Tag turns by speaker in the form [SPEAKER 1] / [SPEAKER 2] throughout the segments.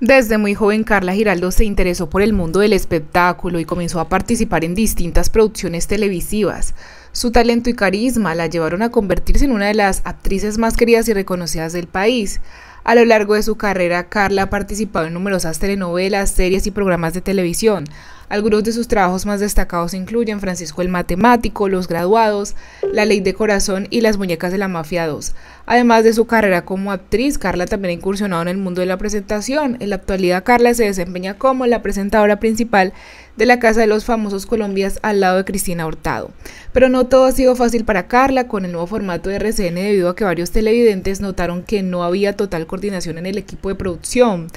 [SPEAKER 1] Desde muy joven, Carla Giraldo se interesó por el mundo del espectáculo y comenzó a participar en distintas producciones televisivas. Su talento y carisma la llevaron a convertirse en una de las actrices más queridas y reconocidas del país. A lo largo de su carrera, Carla ha participado en numerosas telenovelas, series y programas de televisión, algunos de sus trabajos más destacados incluyen Francisco el Matemático, Los Graduados, La Ley de Corazón y Las Muñecas de la Mafia 2. Además de su carrera como actriz, Carla también ha incursionado en el mundo de la presentación. En la actualidad, Carla se desempeña como la presentadora principal de la Casa de los Famosos Colombias al lado de Cristina Hurtado. Pero no todo ha sido fácil para Carla con el nuevo formato de RCN debido a que varios televidentes notaron que no había total coordinación en el equipo de producción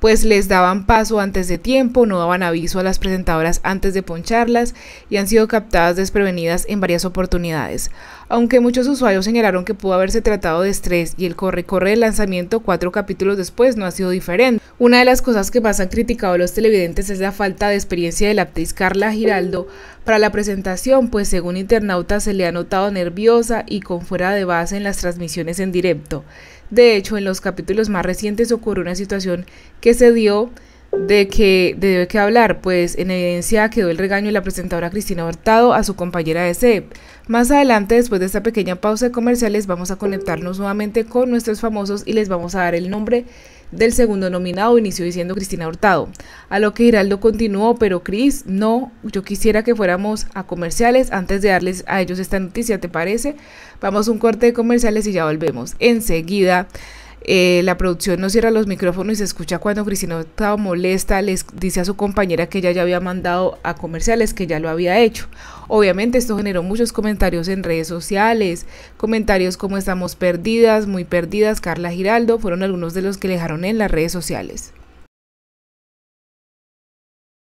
[SPEAKER 1] pues les daban paso antes de tiempo, no daban aviso a las presentadoras antes de poncharlas y han sido captadas desprevenidas en varias oportunidades. Aunque muchos usuarios señalaron que pudo haberse tratado de estrés y el corre-corre del lanzamiento cuatro capítulos después no ha sido diferente. Una de las cosas que más han criticado los televidentes es la falta de experiencia de la actriz Carla Giraldo para la presentación, pues según Internauta, se le ha notado nerviosa y con fuera de base en las transmisiones en directo. De hecho, en los capítulos más recientes ocurrió una situación que se dio de que debe que hablar, pues en evidencia quedó el regaño de la presentadora Cristina Hurtado a su compañera de CEP. Más adelante, después de esta pequeña pausa de comerciales, vamos a conectarnos nuevamente con nuestros famosos y les vamos a dar el nombre del segundo nominado, inició diciendo Cristina Hurtado. A lo que Giraldo continuó, pero Cris, no, yo quisiera que fuéramos a comerciales antes de darles a ellos esta noticia, ¿te parece? Vamos a un corte de comerciales y ya volvemos. Enseguida eh, la producción no cierra los micrófonos y se escucha cuando Cristina estaba molesta, les dice a su compañera que ella ya había mandado a comerciales, que ya lo había hecho. Obviamente esto generó muchos comentarios en redes sociales, comentarios como estamos perdidas, muy perdidas, Carla Giraldo, fueron algunos de los que dejaron en las redes sociales.